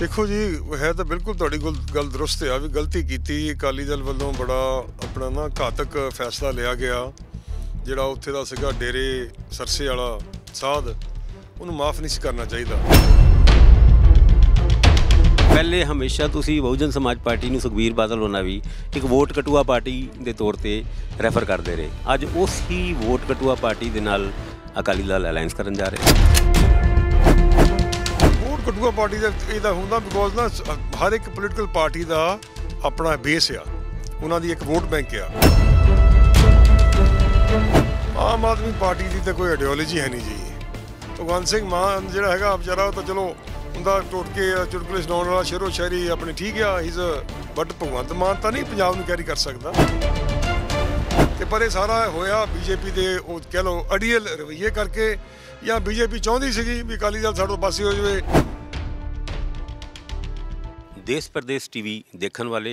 ਦੇਖੋ ਜੀ ਹੈ ਤਾਂ ਬਿਲਕੁਲ ਤੁਹਾਡੀ ਗੱਲ ਦਰੁਸਤ ਹੈ ਵੀ ਗਲਤੀ ਕੀਤੀ ਅਕਾਲੀ ਦਲ ਵੱਲੋਂ ਬੜਾ ਆਪਣਾ ਨਾ ਘਾਤਕ ਫੈਸਲਾ ਲਿਆ ਗਿਆ ਜਿਹੜਾ ਉੱਥੇ ਦਾ ਸੀਗਾ ਡੇਰੇ ਸਰਸੇ ਵਾਲਾ ਸਾਧ ਉਹਨੂੰ ਮਾਫ ਨਹੀਂ ਕਰਨਾ ਚਾਹੀਦਾ ਪਹਿਲੇ ਹਮੇਸ਼ਾ ਤੁਸੀਂ ਬਹੁਜਨ ਸਮਾਜ ਪਾਰਟੀ ਨੂੰ ਸੁਖਬੀਰ ਬਾਦਲ ਹੋਣਾ ਵੀ ਇੱਕ ਵੋਟ ਕਟੂਆ ਪਾਰਟੀ ਦੇ ਤੌਰ ਤੇ ਰੈਫਰ ਕਰਦੇ ਰਹੇ ਅੱਜ ਉਸ ਹੀ ਵੋਟ ਕਟੂਆ ਪਾਰਟੀ ਦੇ ਨਾਲ ਅਕਾਲੀ ਦਲ ਅਲਾਈਅੰਸ ਕਰਨ ਜਾ ਰਹੇ ਕਠੂਆ ਪਾਰਟੀ ਦਾ ਇਹਦਾ ਹੁੰਦਾ ਬਿਕੋਜ਼ ਨਾ ਹਰ ਇੱਕ ਪੋਲੀਟੀਕਲ ਪਾਰਟੀ ਦਾ ਆਪਣਾ ਬੇਸ ਆ ਉਹਨਾਂ ਦੀ ਇੱਕ ਵੋਟ ਬੈਂਕ ਆ ਆਮ ਆਦਮੀ ਪਾਰਟੀ ਦੀ ਤਾਂ ਕੋਈ ਆਈਡੀਓਲੋਜੀ ਹੈ ਨਹੀਂ ਜੀ ਭਗਵਾਨ ਸਿੰਘ ਮਾਨ ਜਿਹੜਾ ਹੈਗਾ ਵਿਚਾਰਾ ਉਹ ਤਾਂ ਚਲੋ ਹੁੰਦਾ ਕੇ ਚੁਟਕਲੇ ਸੁਣਾਉਣ ਵਾਲਾ ਸ਼ੇਰੋ ਸ਼ਾਇਰੀ ਆਪਣੀ ਠੀਕ ਆ ਹੀਜ਼ ਬਟ ਭਗਵੰਤ ਮਾਨ ਤਾਂ ਨਹੀਂ ਪੰਜਾਬ ਨੂੰ ਕੈਰੀ ਕਰ ਸਕਦਾ ਤੇ ਪਰ ਇਹ ਸਾਰਾ ਹੋਇਆ ਬੀਜੇਪੀ ਦੇ ਉਹ ਕਹਿ ਲਓ ਅੜੀਅਲ ਰਵਈਏ ਕਰਕੇ ਜਾਂ ਬੀਜੇਪੀ ਚਾਹੁੰਦੀ ਸੀਗੀ ਵੀ ਅਕਾਲੀ ਦਲ ਸਾਡੋਂ ਪਾਸੇ ਹੋ ਜਾਵੇ ਦੇਸ਼ ਪ੍ਰਦੇਸ਼ ਟੀਵੀ ਦੇਖਣ ਵਾਲੇ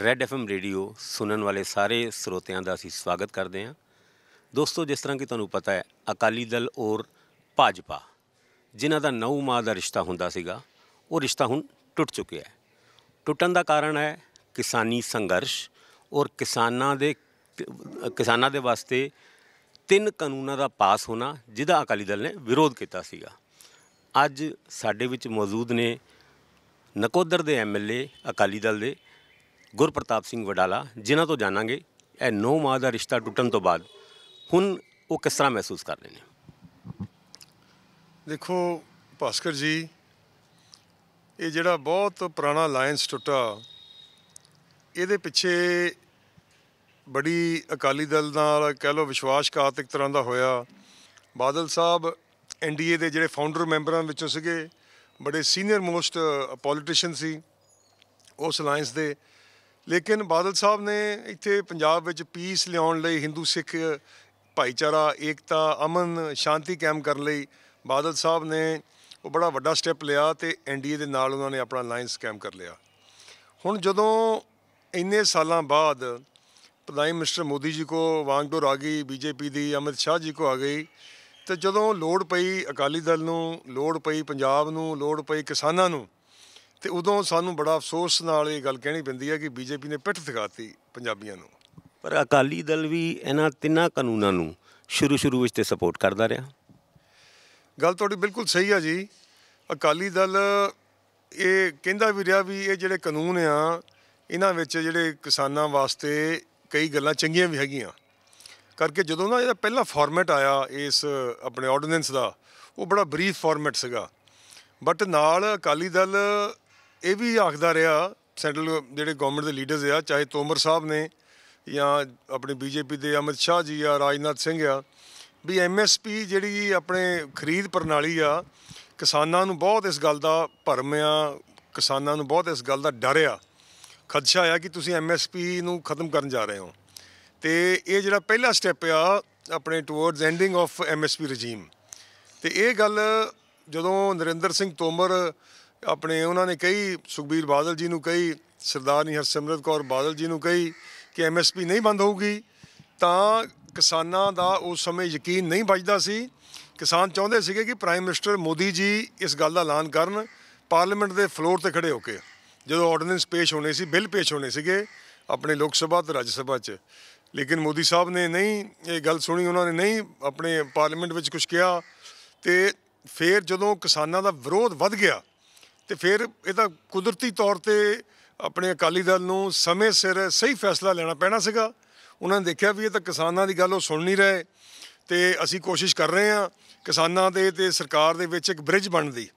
ਰੈਡ ਐਫਐਮ ਰੇਡੀਓ ਸੁਣਨ ਵਾਲੇ ਸਾਰੇ ਸਰੋਤਿਆਂ ਦਾ ਅਸੀਂ ਸਵਾਗਤ ਕਰਦੇ ਹਾਂ ਦੋਸਤੋ ਜਿਸ ਤਰ੍ਹਾਂ ਕਿ ਤੁਹਾਨੂੰ ਪਤਾ ਹੈ ਅਕਾਲੀ ਦਲ ਔਰ ਭਾਜਪਾ ਜਿਨ੍ਹਾਂ ਦਾ ਨੌ ਮਾਹ ਦਾ ਰਿਸ਼ਤਾ ਹੁੰਦਾ ਸੀਗਾ ਉਹ ਰਿਸ਼ਤਾ ਹੁਣ ਟੁੱਟ ਚੁੱਕਿਆ ਹੈ ਟੁੱਟਣ ਦਾ ਕਾਰਨ ਹੈ ਕਿਸਾਨੀ ਸੰਘਰਸ਼ ਔਰ ਕਿਸਾਨਾਂ ਦੇ ਕਿਸਾਨਾਂ ਦੇ ਵਾਸਤੇ ਤਿੰਨ ਕਾਨੂੰਨਾਂ ਦਾ ਪਾਸ ਹੋਣਾ ਜਿਹਦਾ ਅਕਾਲੀ ਦਲ ਨੇ ਵਿਰੋਧ ਕੀਤਾ ਸੀਗਾ ਅੱਜ ਸਾਡੇ ਵਿੱਚ ਮੌਜੂਦ ਨੇ ਨਕੋਦਰ ਦੇ ਐਮਐਲਏ ਅਕਾਲੀ ਦਲ ਦੇ ਗੁਰਪ੍ਰਤਾਪ ਸਿੰਘ ਵਡਾਲਾ ਜਿਨ੍ਹਾਂ ਤੋਂ ਜਾਣਾਂਗੇ ਇਹ ਨੋ ਮਾਹ ਦਾ ਰਿਸ਼ਤਾ ਟੁੱਟਣ ਤੋਂ ਬਾਅਦ ਹੁਣ ਉਹ ਕਿਸ ਤਰ੍ਹਾਂ ਮਹਿਸੂਸ ਕਰ ਰਹੇ ਨੇ ਦੇਖੋ ਭਾਸਕਰ ਜੀ ਇਹ ਜਿਹੜਾ ਬਹੁਤ ਪੁਰਾਣਾ ਅਲਾਈਅੰਸ ਟੁੱਟਾ ਇਹਦੇ ਪਿੱਛੇ ਬੜੀ ਅਕਾਲੀ ਦਲ ਨਾਲ ਕਹਿ ਲੋ ਘਾਤਕ ਤਰ੍ਹਾਂ ਦਾ ਹੋਇਆ ਬਾਦਲ ਸਾਹਿਬ ਐਨਡੀਏ ਦੇ ਜਿਹੜੇ ਫਾਊਂਡਰ ਮੈਂਬਰਾਂ ਵਿੱਚੋਂ ਸੀਗੇ ਬੜੇ ਸੀਨੀਅਰ ਮੋਸਟ ਪੋਲੀਟੀਸ਼ੀਅਨ ਸੀ ਉਸ ਅਲਾਈਅੰਸ ਦੇ ਲੇਕਿਨ ਬਾਦਲ ਸਾਹਿਬ ਨੇ ਇੱਥੇ ਪੰਜਾਬ ਵਿੱਚ ਪੀਸ ਲਿਆਉਣ ਲਈ ਹਿੰਦੂ ਸਿੱਖ ਭਾਈਚਾਰਾ ਏਕਤਾ ਅਮਨ ਸ਼ਾਂਤੀ ਕਾਇਮ ਕਰਨ ਲਈ ਬਾਦਲ ਸਾਹਿਬ ਨੇ ਉਹ ਬੜਾ ਵੱਡਾ ਸਟੈਪ ਲਿਆ ਤੇ ਐਨਡੀਏ ਦੇ ਨਾਲ ਉਹਨਾਂ ਨੇ ਆਪਣਾ ਅਲਾਈਅੰਸ ਕਾਇਮ ਕਰ ਲਿਆ ਹੁਣ ਜਦੋਂ ਇੰਨੇ ਸਾਲਾਂ ਬਾਅਦ ਪ੍ਰਾਈਮ ਮਿਨਿਸਟਰ ਮੋਦੀ ਜੀ ਕੋ ਵਾਂਗਡੋਰ ਆ ਗਈ ਬੀਜੇਪੀ ਦੀ ਅਮਿਤ ਸ਼ਾਹ ਜੀ ਕੋ ਆ ਗਈ ਤੇ ਜਦੋਂ ਲੋੜ ਪਈ ਅਕਾਲੀ ਦਲ ਨੂੰ ਲੋੜ ਪਈ ਪੰਜਾਬ ਨੂੰ ਲੋੜ ਪਈ ਕਿਸਾਨਾਂ ਨੂੰ ਤੇ ਉਦੋਂ ਸਾਨੂੰ ਬੜਾ ਅਫਸੋਸ ਨਾਲ ਇਹ ਗੱਲ ਕਹਿਣੀ ਪੈਂਦੀ ਹੈ ਕਿ ਬੀਜੇਪੀ ਨੇ ਪਿੱਠ ਦਿਖਾਤੀ ਪੰਜਾਬੀਆਂ ਨੂੰ ਪਰ ਅਕਾਲੀ ਦਲ ਵੀ ਇਹਨਾਂ ਤਿੰਨਾਂ ਕਾਨੂੰਨਾਂ ਨੂੰ ਸ਼ੁਰੂ ਸ਼ੁਰੂ ਵਿੱਚ ਤੇ ਸਪੋਰਟ ਕਰਦਾ ਰਿਹਾ ਗੱਲ ਤੁਹਾਡੀ ਬਿਲਕੁਲ ਸਹੀ ਆ ਜੀ ਅਕਾਲੀ ਦਲ ਇਹ ਕਹਿੰਦਾ ਵੀ ਰਿਹਾ ਵੀ ਇਹ ਜਿਹੜੇ ਕਾਨੂੰਨ ਆ ਇਹਨਾਂ ਵਿੱਚ ਜਿਹੜੇ ਕਿਸਾਨਾਂ ਵਾਸਤੇ ਕਈ ਗੱਲਾਂ ਚੰਗੀਆਂ ਵੀ ਹੈਗੀਆਂ ਕਰਕੇ ਜਦੋਂ ਨਾ ਇਹਦਾ ਪਹਿਲਾ ਫਾਰਮੈਟ ਆਇਆ ਇਸ ਆਪਣੇ ਆਰਡੀਨੈਂਸ ਦਾ ਉਹ ਬੜਾ ਬਰੀਫ ਫਾਰਮੈਟ ਸੀਗਾ ਬਟ ਨਾਲ ਅਕਾਲੀ ਦਲ ਇਹ ਵੀ ਆਖਦਾ ਰਿਹਾ ਸੈਂਟਰਲ ਜਿਹੜੇ ਗਵਰਨਮੈਂਟ ਦੇ ਲੀਡਰਸ ਆ ਚਾਹੇ ਤੋਮਰ ਸਾਹਿਬ ਨੇ ਜਾਂ ਆਪਣੇ ਬੀਜੇਪੀ ਦੇ ਅਮਿਤ ਸ਼ਾਹ ਜੀ ਆ ਰਾਜਨਾਥ ਸਿੰਘ ਆ ਵੀ ਐਮਐਸਪੀ ਜਿਹੜੀ ਆਪਣੇ ਖਰੀਦ ਪ੍ਰਣਾਲੀ ਆ ਕਿਸਾਨਾਂ ਨੂੰ ਬਹੁਤ ਇਸ ਗੱਲ ਦਾ ਭਰਮ ਆ ਕਿਸਾਨਾਂ ਨੂੰ ਬਹੁਤ ਇਸ ਗੱਲ ਦਾ ਡਰ ਆ ਖਦਸ਼ਾ ਆ ਕਿ ਤੁਸੀਂ ਐਮਐਸਪੀ ਨੂੰ ਖਤਮ ਕਰਨ ਜਾ ਰਹੇ ਹੋ ਤੇ ਇਹ ਜਿਹੜਾ ਪਹਿਲਾ ਸਟੈਪ ਆ ਆਪਣੇ towards ending of MSP regime ਤੇ ਇਹ ਗੱਲ ਜਦੋਂ ਨਰਿੰਦਰ ਸਿੰਘ ਤੋਮਰ ਆਪਣੇ ਉਹਨਾਂ ਨੇ ਕਹੀ ਸੁਖਬੀਰ ਬਾਦਲ ਜੀ ਨੂੰ ਕਹੀ ਸਰਦਾਰਨੀ ਹਰਸਿਮਰਤ ਕੌਰ ਬਾਦਲ ਜੀ ਨੂੰ ਕਹੀ ਕਿ ਐਮਐਸਪੀ ਨਹੀਂ ਬੰਦ ਹੋਊਗੀ ਤਾਂ ਕਿਸਾਨਾਂ ਦਾ ਉਸ ਸਮੇਂ ਯਕੀਨ ਨਹੀਂ ਵੱਜਦਾ ਸੀ ਕਿਸਾਨ ਚਾਹੁੰਦੇ ਸੀਗੇ ਕਿ ਪ੍ਰਾਈਮ ਮਿਨਿਸਟਰ ਮੋਦੀ ਜੀ ਇਸ ਗੱਲ ਦਾ ਐਲਾਨ ਕਰਨ ਪਾਰਲੀਮੈਂਟ ਦੇ ਫਲੋਰ ਤੇ ਖੜੇ ਹੋ ਕੇ ਜਦੋਂ ਆਰਡੀਨੈਂਸ ਪੇਸ਼ ਹੋਣੇ ਸੀ ਬਿੱਲ ਪੇਸ਼ ਹੋਣੇ ਸੀਗੇ ਆਪਣੇ ਲੋਕ ਸਭਾ ਤੇ ਰਾਜ ਸਭਾ 'ਚ ਲੇਕਿਨ ਮੋਦੀ ਸਾਹਿਬ ਨੇ ਨਹੀਂ ਇਹ ਗੱਲ ਸੁਣੀ ਉਹਨਾਂ ਨੇ ਨਹੀਂ ਆਪਣੇ ਪਾਰਲੀਮੈਂਟ ਵਿੱਚ ਕੁਝ ਕਿਹਾ ਤੇ ਫਿਰ ਜਦੋਂ ਕਿਸਾਨਾਂ ਦਾ ਵਿਰੋਧ ਵੱਧ ਗਿਆ ਤੇ ਫਿਰ ਇਹ ਤਾਂ ਕੁਦਰਤੀ ਤੌਰ ਤੇ ਆਪਣੇ ਅਕਾਲੀ ਦਲ ਨੂੰ ਸਮੇਂ ਸਿਰ ਸਹੀ ਫੈਸਲਾ ਲੈਣਾ ਪੈਣਾ ਸੀਗਾ ਉਹਨਾਂ ਨੇ ਦੇਖਿਆ ਵੀ ਇਹ ਤਾਂ ਕਿਸਾਨਾਂ ਦੀ ਗੱਲ ਉਹ ਸੁਣ ਨਹੀਂ ਰਹੇ ਤੇ ਅਸੀਂ ਕੋਸ਼ਿਸ਼ ਕਰ ਰਹੇ ਹਾਂ ਕਿਸਾਨਾਂ ਦੇ ਤੇ ਸਰਕਾਰ ਦੇ ਵਿੱਚ ਇੱਕ ਬ੍ਰਿਜ ਬਣਦੀ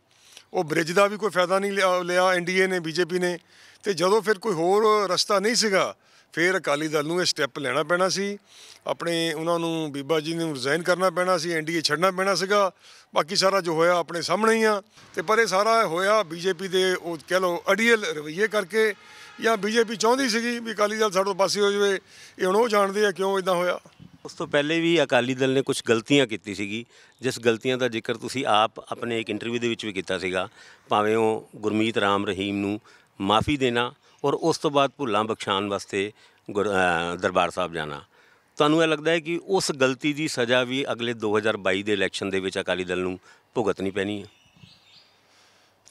ਉਹ ਬ੍ਰਿਜ ਦਾ ਵੀ ਕੋਈ ਫਾਇਦਾ ਨਹੀਂ ਲਿਆ ਐਨਡੀਏ ਨੇ ਬੀਜੇਪੀ ਨੇ ਤੇ ਜਦੋਂ ਫਿਰ ਕੋਈ ਹੋਰ ਰਸਤਾ ਨਹੀਂ ਸੀਗਾ ਫਿਰ ਅਕਾਲੀ ਦਲ ਨੂੰ ਇਹ ਸਟੈਪ ਲੈਣਾ ਪੈਣਾ ਸੀ ਆਪਣੇ ਉਹਨਾਂ ਨੂੰ ਬੀਬਾ ਜੀ ਨੂੰ ਰਿਜ਼ਾਈਨ ਕਰਨਾ ਪੈਣਾ ਸੀ ਐਨਡੀਏ ਛੱਡਣਾ ਪੈਣਾ ਸੀਗਾ ਬਾਕੀ ਸਾਰਾ ਜੋ ਹੋਇਆ ਆਪਣੇ ਸਾਹਮਣੇ ਹੀ ਆ ਤੇ ਪਰ ਇਹ ਸਾਰਾ ਹੋਇਆ ਬੀਜੇਪੀ ਦੇ ਉਹ ਕਹਿ ਲਓ ਅੜੀਅਲ ਰਵਈਏ ਕਰਕੇ ਜਾਂ ਬੀਜੇਪੀ ਚਾਹੁੰਦੀ ਸੀਗੀ ਵੀ ਅਕਾਲੀ ਦਲ ਸਾਡੋਂ ਪਾਸੇ ਹੋ ਜਾਵੇ ਇਹ ਹੁਣ ਉਹ ਜਾਣਦੇ ਆ ਕਿਉਂ ਇਦਾਂ ਹੋਇਆ ਉਸ ਤੋਂ ਪਹਿਲੇ ਵੀ ਅਕਾਲੀ ਦਲ ਨੇ ਕੁਝ ਗਲਤੀਆਂ ਕੀਤੀ ਸੀਗੀ ਜਿਸ ਗਲਤੀਆਂ ਦਾ ਜ਼ਿਕਰ ਤੁਸੀਂ ਆਪ ਆਪਣੇ ਇੱਕ ਇੰਟਰਵਿਊ ਦੇ ਵਿੱਚ ਵੀ ਕੀਤਾ ਸੀਗਾ ਭਾਵੇਂ ਉਹ ਗੁਰਮੀਤ ਰਾਮ ਰਹੀਮ ਨੂੰ ਮਾਫੀ ਦੇਣਾ ਔਰ ਉਸ ਤੋਂ ਬਾਅਦ ਭੁੱਲਾਂ ਬਖਸ਼ਾਨ ਵਾਸਤੇ ਦਰਬਾਰ ਸਾਹਿਬ ਜਾਣਾ ਤੁਹਾਨੂੰ ਇਹ ਲੱਗਦਾ ਹੈ ਕਿ ਉਸ ਗਲਤੀ ਦੀ ਸਜ਼ਾ ਵੀ ਅਗਲੇ 2022 ਦੇ ਇਲੈਕਸ਼ਨ ਦੇ ਵਿੱਚ ਅਕਾਲੀ ਦਲ ਨੂੰ ਭੁਗਤਣੀ ਪੈਣੀ ਹੈ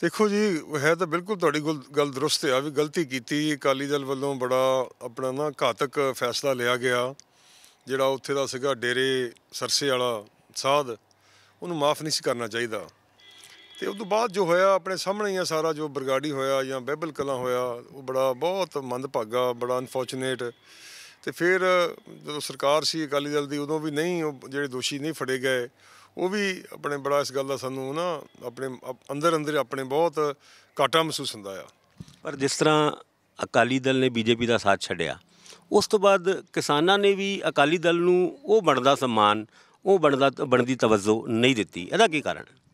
ਦੇਖੋ ਜੀ ਹੈ ਤਾਂ ਬਿਲਕੁਲ ਤੁਹਾਡੀ ਗੱਲ ਦਰੁਸਤ ਹੈ ਵੀ ਗਲਤੀ ਕੀਤੀ ਅਕਾਲੀ ਦਲ ਵੱਲੋਂ ਬੜਾ ਆਪਣਾ ਨਾ ਘਾਤਕ ਫੈਸਲਾ ਲਿਆ ਗਿਆ ਜਿਹੜਾ ਉੱਥੇ ਦਾ ਸੀਗਾ ਡੇਰੇ ਸਰਸੇ ਵਾਲਾ ਸਾਧ ਉਹਨੂੰ ਮਾਫ ਨਹੀਂ ਸੀ ਕਰਨਾ ਚਾਹੀਦਾ ਤੇ ਉਦੋਂ ਬਾਅਦ ਜੋ ਹੋਇਆ ਆਪਣੇ ਸਾਹਮਣੇ ਹੀ ਆ ਸਾਰਾ ਜੋ ਬਰਗਾੜੀ ਹੋਇਆ ਜਾਂ ਬੈਬਲ ਕਲਾ ਹੋਇਆ ਉਹ ਬੜਾ ਬਹੁਤ ਮੰਦ ਭਾਗਾ ਬੜਾ ਅਨਫੋਰਚੂਨੇਟ ਤੇ ਫਿਰ ਜਦੋਂ ਸਰਕਾਰ ਸੀ ਅਕਾਲੀ ਦਲ ਦੀ ਉਦੋਂ ਵੀ ਨਹੀਂ ਉਹ ਜਿਹੜੇ ਦੋਸ਼ੀ ਨਹੀਂ ਫੜੇ ਗਏ ਉਹ ਵੀ ਆਪਣੇ ਬੜਾ ਇਸ ਗੱਲ ਦਾ ਸਾਨੂੰ ਨਾ ਆਪਣੇ ਅੰਦਰ ਅੰਦਰ ਆਪਣੇ ਬਹੁਤ ਘਾਟਾ ਮਹਿਸੂਸ ਹੁੰਦਾ ਆ ਪਰ ਜਿਸ ਤਰ੍ਹਾਂ ਅਕਾਲੀ ਦਲ ਨੇ ਬੀਜੇਪੀ ਦਾ ਸਾਥ ਛੱਡਿਆ ਉਸ ਤੋਂ ਬਾਅਦ ਕਿਸਾਨਾਂ ਨੇ ਵੀ ਅਕਾਲੀ ਦਲ ਨੂੰ ਉਹ ਬਣਦਾ ਸਨਮਾਨ ਉਹ ਬਣਦਾ ਬਣਦੀ ਤਵੱਜੋ ਨਹੀਂ ਦਿੱਤੀ ਇਹਦਾ ਕੀ ਕਾਰਨ ਹੈ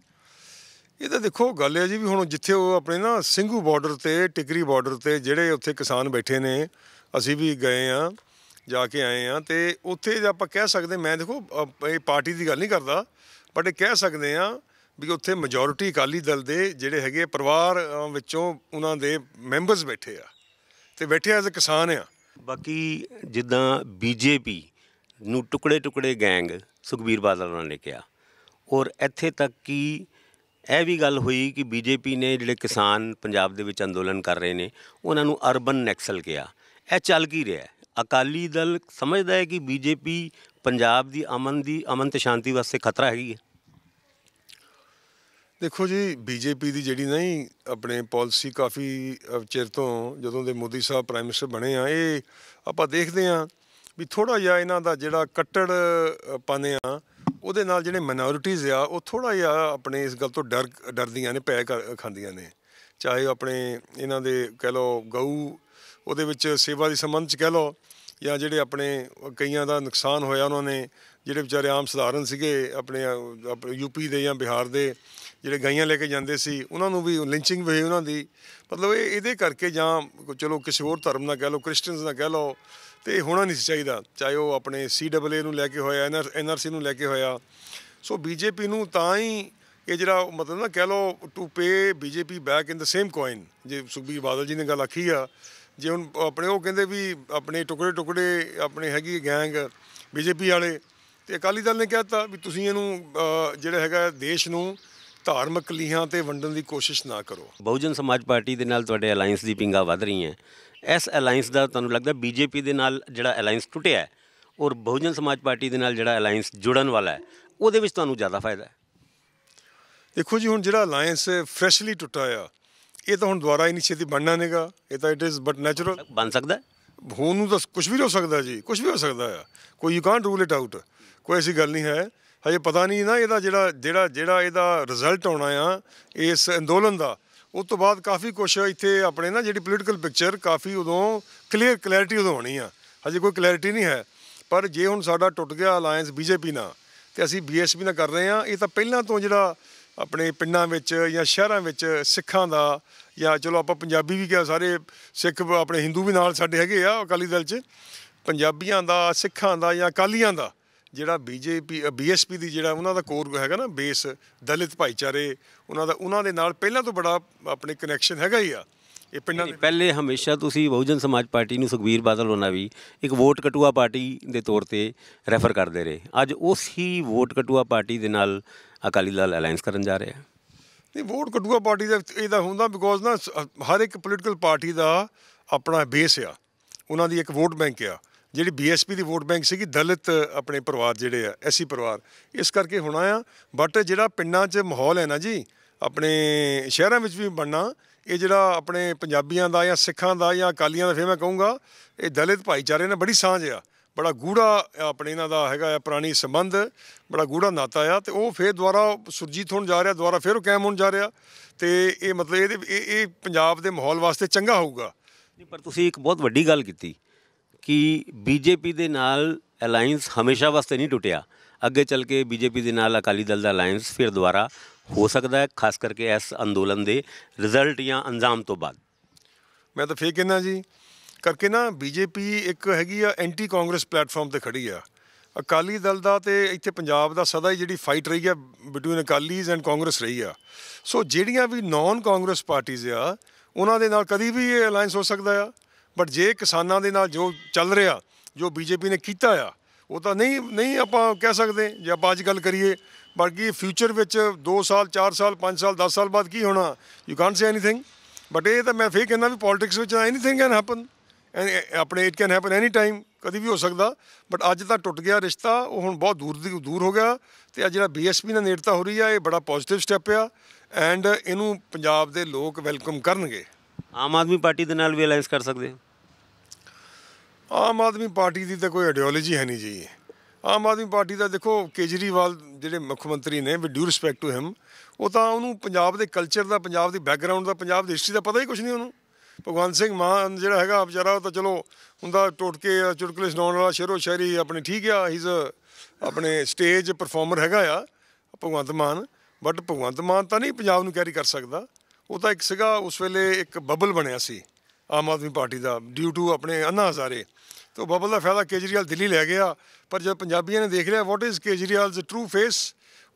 ਇਹ ਤਾਂ ਦੇਖੋ ਗੱਲ ਹੈ ਜੀ ਵੀ ਹੁਣ ਜਿੱਥੇ ਉਹ ਆਪਣੇ ਨਾ ਸਿੰਘੂ ਬਾਰਡਰ ਤੇ ਟਿਕਰੀ ਬਾਰਡਰ ਤੇ ਜਿਹੜੇ ਉੱਥੇ ਕਿਸਾਨ ਬੈਠੇ ਨੇ ਅਸੀਂ ਵੀ ਗਏ ਆ ਜਾ ਕੇ ਆਏ ਆ ਤੇ ਉੱਥੇ ਜੇ ਆਪਾਂ ਕਹਿ ਸਕਦੇ ਮੈਂ ਦੇਖੋ ਇਹ ਪਾਰਟੀ ਦੀ ਗੱਲ ਨਹੀਂ ਕਰਦਾ ਬਟ ਇਹ ਕਹਿ ਸਕਦੇ ਆ ਵੀ ਉੱਥੇ ਮੈਜੋਰਿਟੀ ਅਕਾਲੀ ਦਲ ਦੇ ਜਿਹੜੇ ਹੈਗੇ ਪਰਿਵਾਰ ਵਿੱਚੋਂ ਉਹਨਾਂ ਦੇ ਮੈਂਬਰਸ ਬੈਠੇ ਆ ਤੇ ਬੈਠੇ ਐਜ਼ ਅ ਕਿਸਾਨ ਆ ਬਾਕੀ ਜਿੱਦਾਂ ਬੀਜੇਪੀ ਨੂੰ ਟੁਕੜੇ ਟੁਕੜੇ ਗੈਂਗ ਸੁਖਬੀਰ ਬਾਦਲ ਉਹਨਾਂ ਨੇ ਕਿਹਾ ਔਰ ਇੱਥੇ ਤੱਕ ਕੀ ਇਹ ਵੀ ਗੱਲ ਹੋਈ ਕਿ ਬੀਜੇਪੀ ਨੇ ਜਿਹੜੇ ਕਿਸਾਨ ਪੰਜਾਬ ਦੇ ਵਿੱਚ ਅੰਦੋਲਨ ਕਰ ਰਹੇ ਨੇ ਉਹਨਾਂ ਨੂੰ ਅਰਬਨ ਨੈਕਸਲ ਕਿਹਾ ਇਹ ਚੱਲ ਕੀ ਰਿਹਾ ਅਕਾਲੀ ਦਲ ਸਮਝਦਾ ਹੈ ਕਿ ਬੀਜੇਪੀ ਪੰਜਾਬ ਦੀ ਅਮਨ ਦੀ ਅਮਨ ਤੇ ਸ਼ਾਂਤੀ ਵਾਸਤੇ ਖਤਰਾ ਹੈਗੀ ਹੈ ਦੇਖੋ ਜੀ ਬੀਜੇਪੀ ਦੀ ਜਿਹੜੀ ਨਹੀਂ ਆਪਣੇ ਪਾਲਿਸੀ ਕਾਫੀ ਚਿਰ ਤੋਂ ਜਦੋਂ ਦੇ ਮੋਦੀ ਸਾਹਿਬ ਪ੍ਰਾਈਮ ਮਿਨਿਸਟਰ ਬਣੇ ਆ ਇਹ ਆਪਾਂ ਦੇਖਦੇ ਆ ਵੀ ਥੋੜਾ ਜਿਹਾ ਇਹਨਾਂ ਦਾ ਜਿਹੜਾ ਕੱਟੜ ਪਾਨੇ ਆ ਉਹਦੇ ਨਾਲ ਜਿਹੜੇ ਮਿਨੋਰਿਟੀਜ਼ ਆ ਉਹ ਥੋੜਾ ਜਿਹਾ ਆਪਣੇ ਇਸ ਗੱਲ ਤੋਂ ਡਰ ਡਰਦੀਆਂ ਨੇ ਪੈ ਖਾਂਦੀਆਂ ਨੇ ਚਾਹੇ ਆਪਣੇ ਇਹਨਾਂ ਦੇ ਕਹਿ ਲਓ ਗਊ ਉਹਦੇ ਵਿੱਚ ਸੇਵਾ ਦੇ ਸੰਬੰਧ ਚ ਕਹਿ ਲਓ ਜਾਂ ਜਿਹੜੇ ਆਪਣੇ ਕਈਆਂ ਦਾ ਨੁਕਸਾਨ ਹੋਇਆ ਉਹਨਾਂ ਨੇ ਜਿਹੜੇ ਵਿਚਾਰੇ ਆਮ ਸਧਾਰਨ ਸੀਗੇ ਆਪਣੇ ਯੂਪੀ ਦੇ ਜਾਂ ਬਿਹਾਰ ਦੇ ਜਿਹੜੇ ਗਾਈਆਂ ਲੈ ਕੇ ਜਾਂਦੇ ਸੀ ਉਹਨਾਂ ਨੂੰ ਵੀ ਲਿੰਚਿੰਗ ਹੋਈ ਉਹਨਾਂ ਦੀ ਮਤਲਬ ਇਹ ਇਹਦੇ ਕਰਕੇ ਜਾਂ ਚਲੋ ਕਿਸੇ ਹੋਰ ਧਰਮ ਦਾ ਕਹਿ ਲਓ ਕ੍ਰਿਸਚੀਅਨਸ ਦਾ ਕਹਿ ਲਓ ਤੇ ਹੋਣਾ ਨਹੀਂ ਚਾਹੀਦਾ ਚਾਹੇ ਉਹ ਆਪਣੇ ਸੀਡਬਲਯੂ ਨੂੰ ਲੈ ਕੇ ਹੋਇਆ ਐਨਆਰਸੀ ਨੂੰ ਲੈ ਕੇ ਹੋਇਆ ਸੋ ਬੀਜੇਪੀ ਨੂੰ ਤਾਂ ਹੀ ਇਹ ਜਿਹੜਾ ਮਤਲਬ ਨਾ ਕਹਿ ਲੋ ਟੂ ਪੇ BJP back in the same coin ਜੇ ਸੁਖਬੀਰ ਬਾਦਲ ਜੀ ਨੇ ਗੱਲ ਆਖੀ ਆ ਜੇ ਹੁਣ ਆਪਣੇ ਉਹ ਕਹਿੰਦੇ ਵੀ ਆਪਣੇ ਟੁਕੜੇ ਟੁਕੜੇ ਆਪਣੇ ਹੈਗੀ ਗੈਂਗ ਬੀਜੇਪੀ ਵਾਲੇ ਤੇ ਅਕਾਲੀ ਦਲ ਨੇ ਕਹਿਤਾ ਵੀ ਤੁਸੀਂ ਇਹਨੂੰ ਜਿਹੜਾ ਹੈਗਾ ਦੇਸ਼ ਨੂੰ ਧਾਰਮਿਕ ਲੀਹਾਂ ਤੇ ਵੰਡਣ ਦੀ ਕੋਸ਼ਿਸ਼ ਨਾ ਕਰੋ ਬਹੁਜਨ ਸਮਾਜ ਪਾਰਟੀ ਦੇ ਨਾਲ ਤੁਹਾਡੇ ਅਲਾਈਅੰਸ ਦੀ ਪਿੰਗਾ ਵੱਧ ਰਹੀ ਹੈ ਇਸ ਅਲਾਈਅੰਸ ਦਾ ਤੁਹਾਨੂੰ ਲੱਗਦਾ ਬੀਜੇਪੀ ਦੇ ਨਾਲ ਜਿਹੜਾ ਅਲਾਈਅੰਸ ਟੁੱਟਿਆ ਹੈ ਔਰ ਬਹੁਜਨ ਸਮਾਜ ਪਾਰਟੀ ਦੇ ਨਾਲ ਜਿਹੜਾ ਅਲਾਈਅੰਸ ਜੁੜਨ ਵਾਲਾ ਹੈ ਉਹਦੇ ਵਿੱਚ ਤੁਹਾਨੂੰ ਜ਼ਿਆਦਾ ਫਾਇਦਾ ਹੈ ਦੇਖੋ ਜੀ ਹੁਣ ਜਿਹੜਾ ਅਲਾਈਅੰਸ ਫਰੈਸ਼ਲੀ ਟੁੱਟਾ ਆ ਇਹ ਤਾਂ ਹੁਣ ਦੁਬਾਰਾ ਹੀ ਨਹੀਂ ਛੇਤੀ ਬਣਨਾ ਨੇਗਾ ਇਹ ਤਾਂ ਇਟ ਇਜ਼ ਬਟ ਨੈਚੁਰਲ ਬਣ ਸਕਦਾ ਹੋਣ ਨੂੰ ਤਾਂ ਕੁਝ ਵੀ ਹੋ ਸਕਦਾ ਜੀ ਕੁਝ ਵੀ ਹੋ ਸਕਦਾ ਆ ਕੋਈ you can't rule it out ਕੋਈ ਐਸੀ ਗੱਲ ਨਹੀਂ ਹੈ ਹਜੇ ਪਤਾ ਨਹੀਂ ਨਾ ਇਹਦਾ ਜਿਹੜਾ ਜਿਹੜਾ ਜਿਹੜਾ ਇਹਦਾ ਰਿਜ਼ਲਟ ਆਉਣਾ ਆ ਇਸ ਅੰਦੋਲਨ ਦਾ ਉਸ ਤੋਂ ਬਾਅਦ ਕਾਫੀ ਕੁਝ ਇੱਥੇ ਆਪਣੇ ਨਾ ਜਿਹੜੀ ਪੋਲੀਟੀਕਲ ਪਿਕਚਰ ਕਾਫੀ ਉਦੋਂ ਕਲੀਅਰ ਕਲੈਰਿਟੀ ਉਦੋਂ ਹੋਣੀ ਆ ਹਜੇ ਕੋਈ ਕਲੈਰਿਟੀ ਨਹੀਂ ਹੈ ਪਰ ਜੇ ਹੁਣ ਸਾਡਾ ਟੁੱਟ ਗਿਆ ਅਲਾਈਅੰਸ ਬੀਜੇਪੀ ਨਾਲ ਤੇ ਅਸੀਂ ਬੀਐਸਪੀ ਨਾਲ ਕਰ ਰਹੇ ਆ ਇਹ ਤਾਂ ਪਹਿਲਾਂ ਤੋਂ ਜਿਹੜਾ ਆਪਣੇ ਪਿੰਡਾਂ ਵਿੱਚ ਜਾਂ ਸ਼ਹਿਰਾਂ ਵਿੱਚ ਸਿੱਖਾਂ ਦਾ ਜਾਂ ਚਲੋ ਆਪਾਂ ਪੰਜਾਬੀ ਵੀ ਕਿਹਾ ਸਾਰੇ ਸਿੱਖ ਆਪਣੇ ਹਿੰਦੂ ਵੀ ਨਾਲ ਸਾਡੇ ਹੈਗੇ ਆ ਅਕਾਲੀ ਦਲ 'ਚ ਪੰਜਾਬੀਆਂ ਦਾ ਸਿੱਖਾਂ ਦਾ ਜਾਂ ਅਕਾਲੀਆਂ ਦਾ ਜਿਹੜਾ ਬੀਜੇਪੀ ਬੀਐਸਪੀ ਦੀ ਜਿਹੜਾ ਉਹਨਾਂ ਦਾ ਕੋਰ ਹੈਗਾ ਨਾ ਬੇਸ ਦਲਿਤ ਭਾਈਚਾਰੇ ਉਹਨਾਂ ਦਾ ਉਹਨਾਂ ਦੇ ਨਾਲ ਪਹਿਲਾਂ ਤੋਂ ਬੜਾ ਆਪਣੇ ਕਨੈਕਸ਼ਨ ਹੈਗਾ ਹੀ ਆ ਇਹ ਪਿੰਡਾਂ ਦੇ ਪਹਿਲੇ ਹਮੇਸ਼ਾ ਤੁਸੀਂ ਬਹੁਜਨ ਸਮਾਜ ਪਾਰਟੀ ਨੂੰ ਸੁਖਬੀਰ ਬਾਦਲ ਹੋਣਾ ਵੀ ਇੱਕ ਵੋਟ ਕਟੂਆ ਪਾਰਟੀ ਦੇ ਤੌਰ ਤੇ ਰੈਫਰ ਕਰਦੇ ਰਹੇ ਅੱਜ ਉਸ ਹੀ ਵੋਟ ਕਟੂਆ ਪਾਰਟੀ ਦੇ ਨਾਲ ਅਕਾਲੀ ਦਲ ਅਲਾਈਅੰਸ ਕਰਨ ਜਾ ਰਿਹਾ ਨਹੀਂ ਵੋਟ ਕਟੂਆ ਪਾਰਟੀ ਦਾ ਇਹਦਾ ਹੁੰਦਾ ਬਿਕੋਜ਼ ਨਾ ਹਰ ਇੱਕ ਪੋਲੀਟੀਕਲ ਪਾਰਟੀ ਦਾ ਆਪਣਾ ਬੇਸ ਆ ਉਹਨਾਂ ਦੀ ਇੱਕ ਵੋਟ ਬੈਂਕ ਆ ਜਿਹੜੀ ਬੀਐਸਪੀ ਦੀ ਵੋਟ ਬੈਂਕ ਸੀਗੀ ਦਲਿਤ ਆਪਣੇ ਪਰਿਵਾਰ ਜਿਹੜੇ ਆ ਐਸੀ ਪਰਿਵਾਰ ਇਸ ਕਰਕੇ ਹੋਣਾ ਆ ਬਟ ਜਿਹੜਾ ਪਿੰਡਾਂ 'ਚ ਮਾਹੌਲ ਹੈ ਨਾ ਜੀ ਆਪਣੇ ਸ਼ਹਿਰਾਂ ਵਿੱਚ ਵੀ ਬਣਨਾ ਇਹ ਜਿਹੜਾ ਆਪਣੇ ਪੰਜਾਬੀਆਂ ਦਾ ਜਾਂ ਸਿੱਖਾਂ ਦਾ ਜਾਂ ਅਕਾਲੀਆਂ ਦਾ ਫਿਰ ਮੈਂ ਕਹੂੰਗਾ ਇਹ ਦਲਿਤ ਭਾਈਚਾਰੇ ਨਾਲ ਬੜੀ ਸਾਂਝ ਆ ਬੜਾ ਗੂੜਾ ਆਪਣੇ ਇਹਨਾਂ ਦਾ ਹੈਗਾ ਆ ਪੁਰਾਣੀ ਸੰਬੰਧ ਬੜਾ ਗੂੜਾ ਨਾਤਾ ਆ ਤੇ ਉਹ ਫੇਰ ਦੁਬਾਰਾ ਸੁਰਜੀਤ ਹੋਣ ਜਾ ਰਿਹਾ ਦੁਬਾਰਾ ਫੇਰ ਉਹ ਕਾਇਮ ਹੋਣ ਜਾ ਰਿਹਾ ਤੇ ਇਹ ਮਤਲਬ ਇਹ ਇਹ ਪੰਜਾਬ ਦੇ ਮਾਹੌਲ ਵਾਸਤੇ ਚੰਗਾ ਹੋਊਗਾ ਪਰ ਤੁਸੀਂ ਇੱਕ ਬਹੁਤ ਵੱਡੀ ਗੱਲ ਕੀਤੀ ਕਿ ਬੀਜੇਪੀ ਦੇ ਨਾਲ ਅਲਾਈਅੰਸ ਹਮੇਸ਼ਾ ਵਾਸਤੇ ਨਹੀਂ ਟੁੱਟਿਆ ਅੱਗੇ ਚੱਲ ਕੇ ਬੀਜੇਪੀ ਦੇ ਨਾਲ ਅਕਾਲੀ ਦਲ ਦਾ ਅਲਾਈਅੰਸ ਫਿਰ ਦੁਬਾਰਾ ਹੋ ਸਕਦਾ ਹੈ ਖਾਸ ਕਰਕੇ ਇਸ ਅੰਦੋਲਨ ਦੇ ਰਿਜ਼ਲਟ ਜਾਂ ਅੰਜਾਮ ਤੋਂ ਬਾਅਦ ਮੈਂ ਤਾਂ ਫੇਰ ਕਹਿੰਦਾ ਜੀ ਕਰਕੇ ਨਾ ਬੀਜੇਪੀ ਇੱਕ ਹੈਗੀ ਆ ਐਂਟੀ ਕਾਂਗਰਸ ਪਲੇਟਫਾਰਮ ਤੇ ਖੜੀ ਆ ਅਕਾਲੀ ਦਲ ਦਾ ਤੇ ਇੱਥੇ ਪੰਜਾਬ ਦਾ ਸਦਾ ਹੀ ਜਿਹੜੀ ਫਾਈਟ ਰਹੀ ਆ ਬਿਟਵੀਨ ਅਕਾਲੀਜ਼ ਐਂਡ ਕਾਂਗਰਸ ਰਹੀ ਆ ਸੋ ਜਿਹੜੀਆਂ ਵੀ ਨਾਨ ਕਾਂਗਰਸ ਪਾਰਟੀਆਂ ਆ ਉਹਨਾਂ ਦੇ ਨਾਲ ਕਦੀ ਵੀ ਇਹ ਅਲਾਈਅੰਸ ਹੋ ਸਕਦਾ ਆ ਬਟ ਜੇ ਕਿਸਾਨਾਂ ਦੇ ਨਾਲ ਜੋ ਚੱਲ ਰਿਹਾ ਜੋ ਬੀਜੇਪੀ ਨੇ ਕੀਤਾ ਆ ਉਹ ਤਾਂ ਨਹੀਂ ਨਹੀਂ ਆਪਾਂ ਕਹਿ ਸਕਦੇ ਜੇ ਆਪਾਂ ਅੱਜ ਗੱਲ ਕਰੀਏ ਬਾਕੀ ਫਿਊਚਰ ਵਿੱਚ 2 ਸਾਲ 4 ਸਾਲ 5 ਸਾਲ 10 ਸਾਲ ਬਾਅਦ ਕੀ ਹੋਣਾ you can't say anything but ਇਹ ਤਾਂ ਮੈਂ ਫੇਰ ਕਹਿੰਦਾ ਵੀ ਪੋਲਿਟਿਕਸ ਵਿੱਚ ਐਨੀਥਿੰਗ ਕੈਨ ਹੈਪਨ ਆਪਣੇ it can happen any time ਕਦੀ ਵੀ ਹੋ ਸਕਦਾ ਬਟ ਅੱਜ ਤਾਂ ਟੁੱਟ ਗਿਆ ਰਿਸ਼ਤਾ ਉਹ ਹੁਣ ਬਹੁਤ ਦੂਰ ਦੀ ਦੂਰ ਹੋ ਗਿਆ ਤੇ ਅੱਜ ਜਿਹੜਾ ਬੀਐਸਪੀ ਨਾਲ ਨੇੜਤਾ ਹੋ ਰਹੀ ਆ ਇਹ ਬੜਾ ਪੋਜ਼ਿਟਿਵ ਸਟੈਪ ਆ ਐਂਡ ਇਹਨੂੰ ਪੰਜਾਬ ਦੇ ਲੋਕ ਵੈਲਕਮ ਕਰਨਗੇ ਆਮ ਆਦਮੀ ਪਾਰਟੀ ਦੇ ਨਾਲ ਵੀ ਅਲਾਈਅੰਸ ਕਰ ਸਕਦੇ ਆਮ ਆਦਮੀ ਪਾਰਟੀ ਦੀ ਤਾਂ ਕੋਈ ਆਈਡੀਓਲੋਜੀ ਹੈ ਨਹੀਂ ਜੀ ਆਮ ਆਦਮੀ ਪਾਰਟੀ ਦਾ ਦੇਖੋ ਕੇਜਰੀਵਾਲ ਜਿਹੜੇ ਮੁੱਖ ਮੰਤਰੀ ਨੇ with due respect to him ਉਹ ਤਾਂ ਉਹਨੂੰ ਪੰਜਾਬ ਦੇ ਕਲਚਰ ਦਾ ਪੰਜਾਬ ਦੀ ਬੈਕਗ੍ਰਾਉਂਡ ਦਾ ਪੰਜਾਬ ਦੀ ਹਿਸਟਰੀ ਦਾ ਪਤਾ ਹੀ ਕੁਝ ਨਹੀਂ ਉਹਨੂੰ ਭਗਵੰਤ ਸਿੰਘ ਮਾਨ ਜਿਹੜਾ ਹੈਗਾ ਵਿਚਾਰਾ ਉਹ ਤਾਂ ਚਲੋ ਹੁੰਦਾ ਟੋਟਕੇ ਚੁਟਕਲੇ ਸੁਣਾਉਣ ਵਾਲਾ ਸ਼ੇਰੋ ਸ਼ਾਇਰੀ ਆਪਣੇ ਠੀਕ ਆ ਹੀ ਇਜ਼ ਆਪਣੇ ਸਟੇਜ ਪਰਫਾਰਮਰ ਹੈਗਾ ਆ ਭਗਵੰਤ ਮਾਨ ਬਟ ਭਗਵੰਤ ਮਾਨ ਤਾਂ ਨਹੀਂ ਪੰਜਾਬ ਨੂੰ ਕੈਰੀ ਕਰ ਸਕਦਾ ਉਹ ਤਾਂ ਇੱਕ ਸੀਗਾ ਉਸ ਵੇਲੇ ਇੱਕ ਬਬਲ ਬਣਿਆ ਸੀ ਆਮ ਆਦਮੀ ਪਾਰਟੀ ਦਾ ਡਿਊ ਟੂ ਆਪਣੇ ਅੰਨਾ ਹਜ਼ਾਰੇ ਤੋਂ ਬਬਲ ਦਾ ਫਾਇਦਾ ਕੇਜਰੀਵਾਲ ਦਿੱਲੀ ਲੈ ਗਿਆ ਪਰ ਜਦ ਪੰਜਾਬੀਆਂ ਨੇ ਦੇਖ ਲਿਆ what is Kejriwal's true face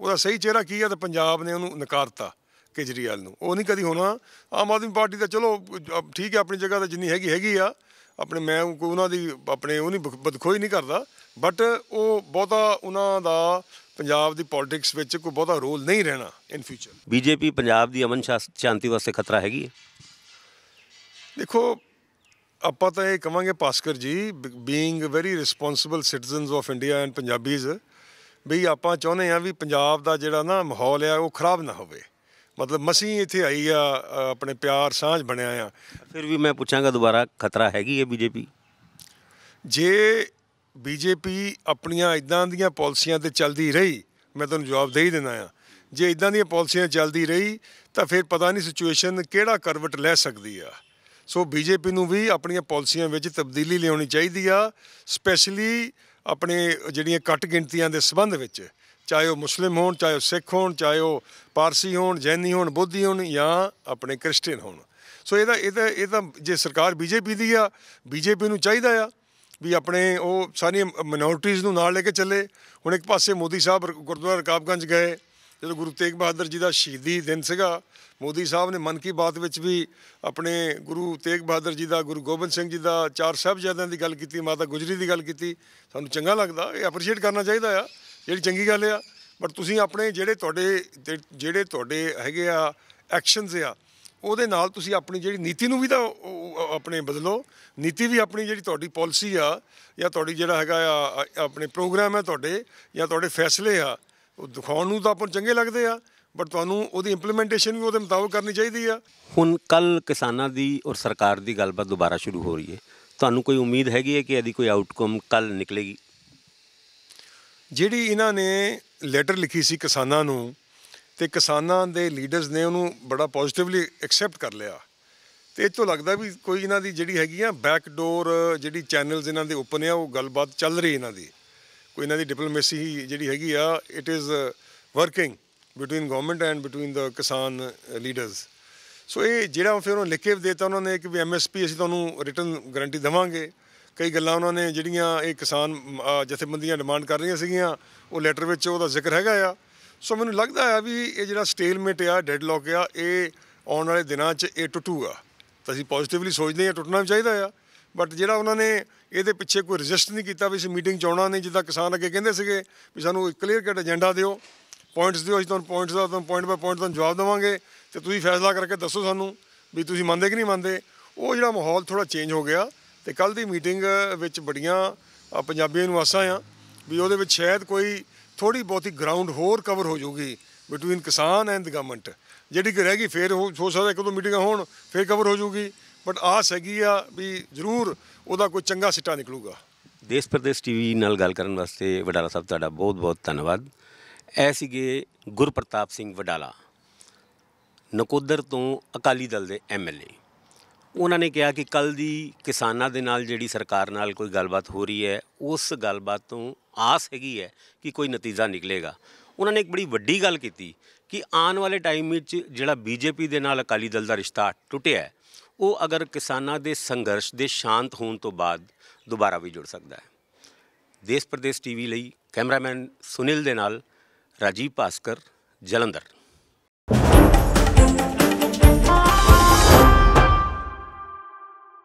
ਉਹਦਾ ਸਹੀ ਚਿਹਰਾ ਕੀ ਹੈ ਤਾਂ ਪੰਜਾਬ ਨੇ ਉਹਨੂੰ ਨਕਾਰਤਾ ਕੇਜਰੀਵਾਲ ਨੂੰ ਉਹ ਨਹੀਂ ਕਦੀ ਹੋਣਾ ਆਮ ਆਦਮੀ ਪਾਰਟੀ ਦਾ ਚਲੋ ਠੀਕ ਹੈ ਆਪਣੀ ਜਗ੍ਹਾ ਤੇ ਜਿੰਨੀ ਹੈਗੀ ਹੈਗੀ ਆ ਆਪਣੇ ਮੈਂ ਕੋਈ ਉਹਨਾਂ ਦੀ ਆਪਣੇ ਉਹ ਨਹੀਂ ਬਦਖੋਈ ਨਹੀਂ ਕਰਦਾ ਬਟ ਉਹ ਬਹੁਤਾ ਉਹਨਾਂ ਦਾ ਪੰਜਾਬ ਦੀ ਪੋਲਿਟਿਕਸ ਵਿੱਚ ਕੋਈ ਬਹੁਤਾ ਰੋਲ ਨਹੀਂ ਰਹਿਣਾ ਇਨ ਫਿਊਚਰ ਬੀਜੇਪੀ ਪੰਜਾਬ ਦੀ ਅਮਨ ਸ਼ਾਂਤੀ ਵਾਸਤੇ ਖਤਰਾ ਹੈਗੀ ਹੈ ਦੇਖੋ ਆਪਾਂ ਤਾਂ ਇਹ ਕਵਾਂਗੇ ਪਾਸਕਰ ji being very responsible citizens of India and Punjabis ਵੀ ਆਪਾਂ ਚਾਹੁੰਦੇ ਆ ਵੀ ਪੰਜਾਬ ਦਾ ਜਿਹੜਾ ਨਾ ਮਾਹੌਲ ਆ ਉਹ ਖਰਾਬ ਨਾ ਹੋਵੇ ਮਤਲਬ ਮਸੀਂ ਇੱਥੇ ਆਈ ਆ ਆਪਣੇ ਪਿਆਰ ਸਾਂਝ ਬਣਿਆ ਆ ਫਿਰ ਵੀ ਮੈਂ ਪੁੱਛਾਂਗਾ ਦੁਬਾਰਾ ਖਤਰਾ ਹੈਗੀ ਹੈ ਬੀਜੇਪੀ ਜੇ ਬੀਜੇਪੀ ਆਪਣੀਆਂ ਇਦਾਂ ਦੀਆਂ ਪਾਲਿਸੀਆਂ ਤੇ ਚੱਲਦੀ ਰਹੀ ਮੈਂ ਤੁਹਾਨੂੰ ਜਵਾਬ ਦੇ ਹੀ ਦਿੰਦਾ ਆ ਜੇ ਇਦਾਂ ਦੀਆਂ ਪਾਲਿਸੀਆਂ ਚੱਲਦੀ ਰਹੀ ਤਾਂ ਫਿਰ ਪਤਾ ਨਹੀਂ ਸਿਚੁਏਸ਼ਨ ਕਿਹੜਾ ਕਰਵਟ ਲੈ ਸਕਦੀ ਆ ਸੋ ਬੀਜੇਪੀ ਨੂੰ ਵੀ ਆਪਣੀਆਂ ਪਾਲਿਸੀਆਂ ਵਿੱਚ ਤਬਦੀਲੀ ਲਿਆਉਣੀ ਚਾਹੀਦੀ ਆ ਸਪੈਸ਼ਲੀ ਆਪਣੇ ਜਿਹੜੀਆਂ ਘੱਟ ਗਿਣਤੀਆਂ ਦੇ ਸਬੰਧ ਵਿੱਚ ਚਾਹੇ ਉਹ ਮੁਸਲਿਮ ਹੋਣ ਚਾਹੇ ਉਹ ਸਿੱਖ ਹੋਣ ਚਾਹੇ ਉਹ ਪਾਰਸੀ ਹੋਣ ਜੈਨੀ ਹੋਣ ਬੁੱਧੀ ਹੋਣ ਜਾਂ ਆਪਣੇ ਕ੍ਰਿਸਚੀਅਨ ਹੋਣ ਸੋ ਇਹਦਾ ਇਹਦਾ ਇਹ ਤਾਂ ਜੇ ਸਰਕਾਰ ਬੀਜੇਪੀ ਦੀ ਆ ਬੀਜੇਪੀ ਨੂੰ ਚਾਹੀਦਾ ਆ ਵੀ ਆਪਣੇ ਉਹ ਸਾਰੀਆਂ ਮਿਨੋਰਟੀਜ਼ ਨੂੰ ਨਾਲ ਲੈ ਕੇ ਚੱਲੇ ਹੁਣ ਇੱਕ ਪਾਸੇ ਮੋਦੀ ਸਾਹਿਬ ਗੁਰਦੁਆਰਾ ਰਕਾਬਗੰਜ ਗਏ ਜਦੋਂ ਗੁਰੂ ਤੇਗ ਬਹਾਦਰ ਜੀ ਦਾ ਸ਼ਹੀਦੀ ਦਿਨ ਸੀਗਾ ਮੋਦੀ ਸਾਹਿਬ ਨੇ ਮਨ ਕੀ ਬਾਤ ਵਿੱਚ ਵੀ ਆਪਣੇ ਗੁਰੂ ਤੇਗ ਬਹਾਦਰ ਜੀ ਦਾ ਗੁਰੂ ਗੋਬਿੰਦ ਸਿੰਘ ਜੀ ਦਾ ਚਾਰ ਸਾਹਿਬਜ਼ਾਦਿਆਂ ਦੀ ਗੱਲ ਕੀਤੀ ਮਾਤਾ ਗੁਜਰੀ ਦੀ ਗੱਲ ਕੀਤੀ ਸਾਨੂੰ ਚੰਗਾ ਲੱਗਦਾ ਇਹ ਅਪਰੀਸ਼ੀਏਟ ਕਰਨਾ ਚਾਹੀਦਾ ਆ ਜਿਹੜੀ ਚੰਗੀ ਗੱਲ ਆ ਬਟ ਤੁਸੀਂ ਆਪਣੇ ਜਿਹੜੇ ਤੁਹਾਡੇ ਜਿਹੜੇ ਤੁਹਾਡੇ ਹੈਗੇ ਆ ਐਕਸ਼ਨਸ ਆ ਉਹਦੇ ਨਾਲ ਤੁਸੀਂ ਆਪਣੀ ਜਿਹੜੀ ਨੀਤੀ ਨੂੰ ਵੀ ਤਾਂ ਆਪਣੇ ਬਦਲੋ ਨੀਤੀ ਵੀ ਆਪਣੀ ਜਿਹੜੀ ਤੁਹਾਡੀ ਪਾਲਿਸੀ ਆ ਜਾਂ ਤੁਹਾਡੀ ਜਿਹੜਾ ਹੈਗਾ ਆ ਆਪਣੇ ਪ੍ਰੋਗਰਾਮ ਹੈ ਤੁਹਾਡੇ ਜਾਂ ਤੁਹਾਡੇ ਫੈਸਲੇ ਆ ਉਹ ਦਿਖਾਉਣ ਨੂੰ ਤਾਂ ਆਪਾਂ ਚੰਗੇ ਲੱਗਦੇ ਆ ਬਟ ਤੁਹਾਨੂੰ ਉਹਦੀ ਇੰਪਲੀਮੈਂਟੇਸ਼ਨ ਵੀ ਉਹਦੇ ਮੁਤਾਬਕ ਕਰਨੀ ਚਾਹੀਦੀ ਆ ਹੁਣ ਕੱਲ ਕਿਸਾਨਾਂ ਦੀ ਔਰ ਸਰਕਾਰ ਦੀ ਗੱਲਬਾਤ ਦੁਬਾਰਾ ਸ਼ੁਰੂ ਹੋ ਰਹੀ ਹੈ ਤੁਹਾਨੂੰ ਕੋਈ ਉਮੀਦ ਹੈਗੀ ਹੈ ਕਿ ਇਹਦੀ ਕੋਈ ਆਊਟਕਮ ਕੱਲ ਨਿਕਲੇਗੀ ਜਿਹੜੀ ਇਹਨਾਂ ਨੇ ਲੈਟਰ ਲਿਖੀ ਸੀ ਕਿਸਾਨਾਂ ਨੂੰ ਤੇ ਕਿਸਾਨਾਂ ਦੇ ਲੀਡਰਸ ਨੇ ਉਹਨੂੰ ਬੜਾ ਪੋਜ਼ਿਟਿਵਲੀ ਐਕਸੈਪਟ ਕਰ ਲਿਆ ਤੇ ਇਹ ਤੋਂ ਲੱਗਦਾ ਵੀ ਕੋਈ ਇਹਨਾਂ ਦੀ ਜਿਹੜੀ ਹੈਗੀ ਆ ਬੈਕ ਡੋਰ ਜਿਹੜੀ ਚੈਨਲਸ ਇਹਨਾਂ ਦੇ ਓਪਨ ਆ ਉਹ ਗੱਲਬਾਤ ਚੱਲ ਰਹੀ ਇਹਨਾਂ ਦੀ ਕੋਈ ਇਹਨਾਂ ਦੀ ਡਿਪਲੋਮੇਸੀ ਜਿਹੜੀ ਹੈਗੀ ਆ it is working between government and between the kisan leaders ਸੋ ਇਹ ਜਿਹੜਾ ਫਿਰ ਉਹਨਾਂ ਲਿਖੇ ਦਿੱਤਾ ਉਹਨਾਂ ਨੇ ਕਿ ਵੀ ਐਮਐਸਪੀ ਅਸੀਂ ਤੁਹਾਨੂੰ ਰਿਟਰਨ ਗਾਰੰਟੀ ਦੇਵਾਂਗੇ ਕਈ ਗੱਲਾਂ ਉਹਨਾਂ ਨੇ ਜਿਹੜੀਆਂ ਇਹ ਕਿਸਾਨ ਜਥੇਬੰਦੀਆਂ ਡਿਮਾਂਡ ਕਰ ਰਹੀਆਂ ਸੀਗੀਆਂ ਉਹ ਲੈਟਰ ਵਿੱਚ ਉਹਦਾ ਜ਼ਿਕਰ ਹੈਗਾ ਆ ਸੋ ਮੈਨੂੰ ਲੱਗਦਾ ਆ ਵੀ ਇਹ ਜਿਹੜਾ ਸਟੇਲਮੈਂਟ ਆ ਡੈਡਲੌਕ ਆ ਇਹ ਆਉਣ ਵਾਲੇ ਦਿਨਾਂ 'ਚ ਇਹ ਟੁੱਟੂਗਾ ਤਾਂ ਅਸੀਂ ਪੋਜ਼ਿਟਿਵਲੀ ਸੋਚਦੇ ਹਾਂ ਟੁੱਟਣਾ ਵੀ ਚਾਹੀਦਾ ਆ ਬਟ ਜਿਹੜਾ ਉਹਨਾਂ ਨੇ ਇਹਦੇ ਪਿੱਛੇ ਕੋਈ ਰਜਿਸਟ ਨਹੀਂ ਕੀਤਾ ਵੀ ਇਸ ਮੀਟਿੰਗ 'ਚ ਆਉਣਾ ਨਹੀਂ ਜਿੱਦਾਂ ਕਿਸਾਨ ਅੱਗੇ ਕਹਿੰਦੇ ਸੀਗੇ ਵੀ ਸਾਨੂੰ ਇੱਕ ਕਲੀਅਰ ਕੱਟ ਏਜੰਡਾ ਦਿਓ ਪੁਆਇੰਟਸ ਦਿਓ ਅਸੀਂ ਤੁਹਾਨੂੰ ਪੁਆਇੰਟਸ ਦਾ ਤੁਹਾਨੂੰ ਪੁਆਇੰਟ ਬਾਏ ਪੁਆਇੰਟ ਤੁਹਾਨੂੰ ਜਵਾਬ ਦੇਵਾਂਗੇ ਤੇ ਤੁਸੀਂ ਫੈਸਲਾ ਕਰਕੇ ਦੱਸੋ ਸਾਨੂੰ ਵੀ ਤੁਸੀਂ ਮੰਨਦੇ ਕਿ ਨਹੀਂ ਮੰਨਦੇ ਉਹ ਜਿਹੜਾ ਮਾਹੌਲ ਥੋੜਾ ਚੇਂਜ ਹੋ ਗਿਆ ਤੇ ਕੱਲ ਦੀ ਮੀਟਿੰਗ ਵਿੱਚ ਬੜੀਆਂ ਪੰਜਾਬੀਆਂ ਨੂੰ ਆਸਾਂ ਆ ਵੀ ਉਹਦੇ ਵਿੱਚ ਸ਼ਾਇਦ ਕੋਈ ਥੋੜੀ ਬਹੁਤੀ ਗਰਾਊਂਡ ਹੋਰ ਕਵਰ ਹੋ ਜਾਊਗੀ ਬਿਟਵੀਨ ਕਿਸਾਨ ਐਂਡ ਗਵਰਨਮੈਂਟ ਜਿਹੜੀ ਕਿ ਰਹਿ ਗਈ ਫੇਰ ਹੋ ਸਕਦਾ ਇੱਕ ਦੋ ਮੀਟਿੰਗਾਂ ਹੋਣ ਫੇਰ ਕਵਰ ਹੋ ਜਾਊਗੀ ਬਟ ਆਸ ਹੈਗੀ ਆ ਵੀ ਜ਼ਰੂਰ ਉਹਦਾ ਕੋਈ ਚੰਗਾ ਸਿੱਟਾ ਨਿਕਲੂਗਾ ਦੇਸ਼ ਪ੍ਰਦੇਸ਼ ਟੀਵੀ ਨਾਲ ਗੱਲ ਕਰਨ ਵਾਸਤੇ ਵਡਾਲਾ ਸਾਹਿਬ ਤੁਹਾਡਾ ਬਹੁਤ-ਬਹੁਤ ਧੰਨਵਾਦ ਐ ਸੀਗੇ ਗੁਰਪ੍ਰਤਾਪ ਸਿੰਘ ਵਡਾਲਾ ਨਕੋਦਰ ਤੋਂ ਅਕਾਲੀ ਦਲ ਦੇ ਐਮਐਲਏ ਉਹਨਾਂ ਨੇ ਕਿਹਾ ਕਿ ਕੱਲ ਦੀ ਕਿਸਾਨਾਂ ਦੇ ਨਾਲ ਜਿਹੜੀ ਸਰਕਾਰ ਨਾਲ ਕੋਈ ਗੱਲਬਾਤ ਹੋ ਰਹੀ ਹੈ ਉਸ ਗੱਲਬਾਤ ਤੋਂ ਆਸ ਹੈਗੀ ਹੈ ਕਿ ਕੋਈ ਨਤੀਜਾ ਨਿਕਲੇਗਾ ਉਹਨਾਂ ਨੇ ਇੱਕ ਬੜੀ ਵੱਡੀ ਗੱਲ ਕੀਤੀ ਕਿ ਆਉਣ ਵਾਲੇ ਟਾਈਮ ਵਿੱਚ ਜਿਹੜਾ ਬੀਜੇਪੀ ਦੇ ਨਾਲ ਅਕਾਲੀ ਦਲ ਦਾ ਰਿਸ਼ਤਾ ਟੁੱਟਿਆ ਹੈ ਉਹ ਅਗਰ ਕਿਸਾਨਾਂ ਦੇ ਸੰਘਰਸ਼ ਦੇ ਸ਼ਾਂਤ ਹੋਣ ਤੋਂ ਬਾਅਦ ਦੁਬਾਰਾ ਵੀ ਜੁੜ ਸਕਦਾ ਹੈ ਦੇਸ਼ ਪ੍ਰਦੇਸ਼ ਟੀਵੀ ਲਈ ਕੈਮਰਾਮੈਨ ਸੁਨੀਲ ਦੇ ਨਾਲ ਰਾਜੀਵ ਪਾਸਕਰ ਜਲੰਧਰ